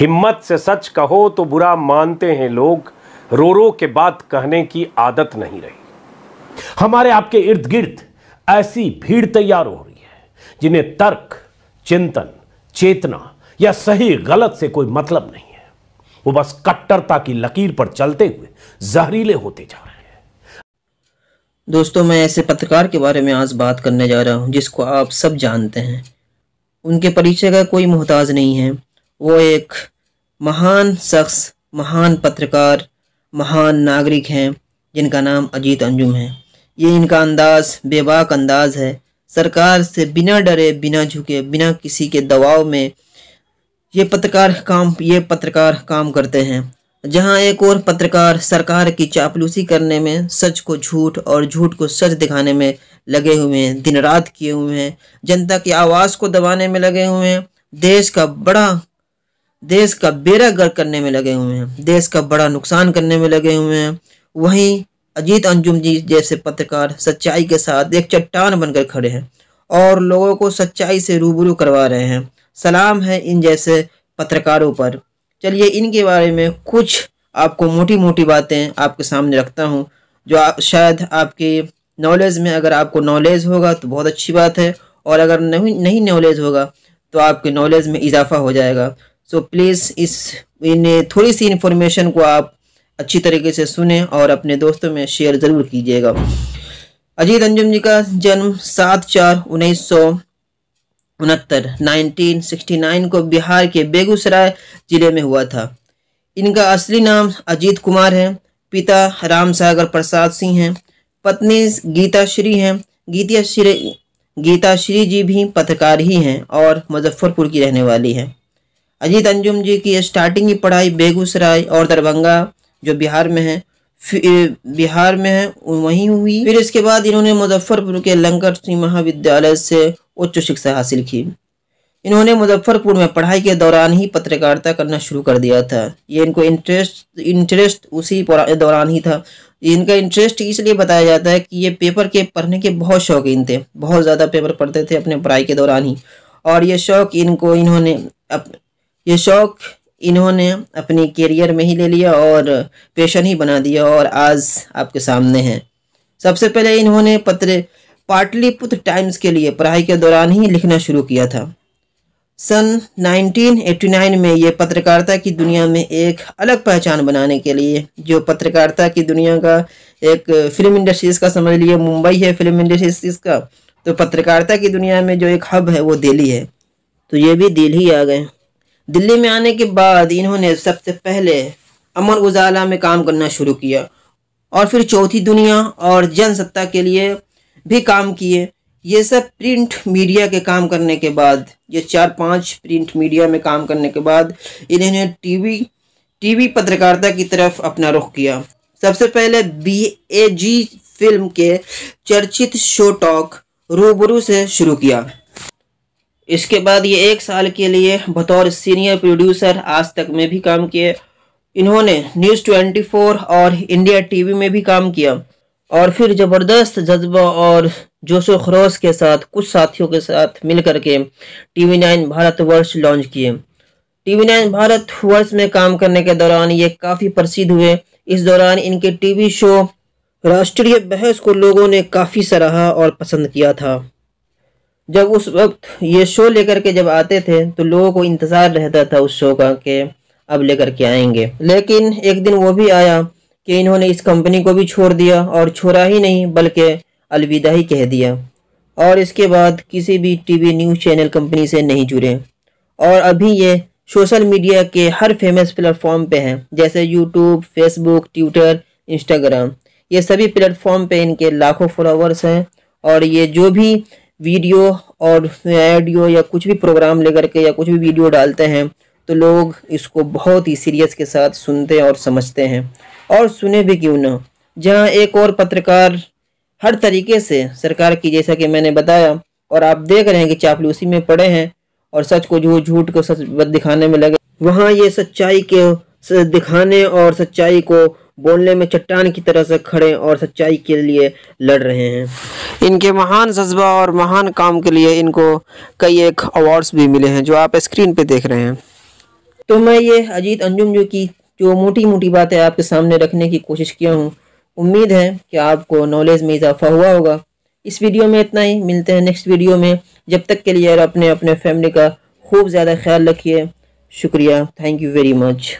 हिम्मत से सच कहो तो बुरा मानते हैं लोग रो रो के बात कहने की आदत नहीं रही हमारे आपके इर्द गिर्द ऐसी भीड़ तैयार हो रही है जिन्हें तर्क चिंतन चेतना या सही गलत से कोई मतलब नहीं है वो बस कट्टरता की लकीर पर चलते हुए जहरीले होते जा रहे हैं दोस्तों मैं ऐसे पत्रकार के बारे में आज बात करने जा रहा हूं जिसको आप सब जानते हैं उनके परिचय का कोई मोहताज नहीं है वो एक महान शख्स महान पत्रकार महान नागरिक हैं जिनका नाम अजीत अंजुम है ये इनका अंदाज़ बेबाक अंदाज है सरकार से बिना डरे बिना झुके बिना किसी के दबाव में ये पत्रकार काम ये पत्रकार काम करते हैं जहां एक और पत्रकार सरकार की चापलूसी करने में सच को झूठ और झूठ को सच दिखाने में लगे हुए हैं दिन रात किए हुए हैं जनता की आवाज़ को दबाने में लगे हुए हैं देश का बड़ा देश का बेरा गर करने में लगे हुए हैं देश का बड़ा नुकसान करने में लगे हुए हैं वहीं अजीत अंजुम जी जैसे पत्रकार सच्चाई के साथ एक चट्टान बनकर खड़े हैं और लोगों को सच्चाई से रूबरू करवा रहे हैं सलाम है इन जैसे पत्रकारों पर चलिए इनके बारे में कुछ आपको मोटी मोटी बातें आपके सामने रखता हूँ जो आप शायद आपके नॉलेज में अगर आपको नॉलेज होगा तो बहुत अच्छी बात है और अगर नहीं नहीं नॉलेज होगा तो आपके नॉलेज में इजाफा हो जाएगा सो प्लीज़ इस इन थोड़ी सी इन्फॉर्मेशन को आप अच्छी तरीके से सुने और अपने दोस्तों में शेयर ज़रूर कीजिएगा अजीत अंजुम जी का जन्म सात चार उन्नीस सौ उनहत्तर नाइनटीन सिक्सटी नाइन को बिहार के बेगूसराय जिले में हुआ था इनका असली नाम अजीत कुमार है पिता राम सागर प्रसाद सिंह हैं पत्नी गीता श्री हैं गीता श्री गीता श्री जी भी पत्रकार ही हैं और मुजफ्फरपुर की रहने वाली हैं अजीत अंजुम जी की स्टार्टिंग की पढ़ाई बेगूसराय और दरभंगा जो बिहार में है बिहार में है वहीं हुई फिर इसके बाद इन्होंने मुजफ्फरपुर के लंकर सिंह महाविद्यालय से उच्च शिक्षा हासिल की इन्होंने मुजफ्फरपुर में पढ़ाई के दौरान ही पत्रकारिता करना शुरू कर दिया था ये इनको इंटरेस्ट इंटरेस्ट उसी दौरान ही था इनका इंटरेस्ट इसलिए बताया जाता है कि ये पेपर के पढ़ने के बहुत शौकीन थे बहुत ज़्यादा पेपर पढ़ते थे अपने पढ़ाई के दौरान ही और ये शौक इनको इन्होंने अप, ये शौक़ इन्होंने अपनी करियर में ही ले लिया और पेशन ही बना दिया और आज आपके सामने हैं सबसे पहले इन्होंने पत्र पाटलिपुत्र टाइम्स के लिए पढ़ाई के दौरान ही लिखना शुरू किया था सन 1989 में ये पत्रकारिता की दुनिया में एक अलग पहचान बनाने के लिए जो पत्रकारिता की दुनिया का एक फिल्म इंडस्ट्रीज़ का समझ लिए मुंबई है फिल्म इंडस्ट्रीज़ का तो पत्रकारिता की दुनिया में जो एक हब है वो दिल्ली है तो ये भी दिल्ली आ गए दिल्ली में आने के बाद इन्होंने सबसे पहले अमर उजाला में काम करना शुरू किया और फिर चौथी दुनिया और जनसत्ता के लिए भी काम किए ये सब प्रिंट मीडिया के काम करने के बाद ये चार पांच प्रिंट मीडिया में काम करने के बाद इन्होंने टीवी टीवी पत्रकारिता की तरफ अपना रुख किया सबसे पहले बी ए जी फिल्म के चर्चित शो टॉक रूबरू से शुरू किया इसके बाद ये एक साल के लिए बतौर सीनियर प्रोड्यूसर आज तक में भी काम किए इन्होंने न्यूज़ ट्वेंटी फोर और इंडिया टीवी में भी काम किया और फिर ज़बरदस्त जज्बा और जोश खरोश के साथ कुछ साथियों के साथ मिलकर के T V nine Bharatvarsh launch किए टी वी नाइन भारतवर्ष में काम करने के दौरान ये काफ़ी प्रसिद्ध हुए इस दौरान इनके टीवी शो राष्ट्रीय बहस को लोगों ने काफ़ी सराहा और पसंद किया था जब उस वक्त ये शो लेकर के जब आते थे तो लोगों को इंतज़ार रहता था उस शो का कि अब लेकर के आएंगे लेकिन एक दिन वो भी आया कि इन्होंने इस कंपनी को भी छोड़ दिया और छोड़ा ही नहीं बल्कि अलविदा ही कह दिया और इसके बाद किसी भी टीवी न्यूज़ चैनल कंपनी से नहीं जुड़े और अभी ये सोशल मीडिया के हर फेमस प्लेटफॉर्म पे हैं जैसे यूट्यूब फेसबुक ट्विटर इंस्टाग्राम ये सभी प्लेटफॉर्म पे इनके लाखों फॉलोवर्स हैं और ये जो भी वीडियो और ऑडियो या कुछ भी प्रोग्राम लेकर के या कुछ भी वीडियो डालते हैं तो लोग इसको बहुत ही सीरियस के साथ सुनते और समझते हैं और सुने भी क्यों ना जहाँ एक और पत्रकार हर तरीके से सरकार की जैसा कि मैंने बताया और आप देख रहे हैं कि चापलूसी में पड़े हैं और सच को झूठ झूठ को सच दिखाने में लगे वहाँ ये सच्चाई के दिखाने और सच्चाई को बोलने में चट्टान की तरह से खड़े और सच्चाई के लिए लड़ रहे हैं इनके महान जज्बा और महान काम के लिए इनको कई एक अवार्ड्स भी मिले हैं जो आप स्क्रीन पे देख रहे हैं तो मैं ये अजीत अंजुम जो की जो मोटी मोटी बातें आपके सामने रखने की कोशिश किया हूँ उम्मीद है कि आपको नॉलेज में इजाफा हुआ होगा इस वीडियो में इतना ही मिलते हैं नेक्स्ट वीडियो में जब तक के लिए अपने अपने फैमिली का खूब ज़्यादा ख्याल रखिए शुक्रिया थैंक यू वेरी मच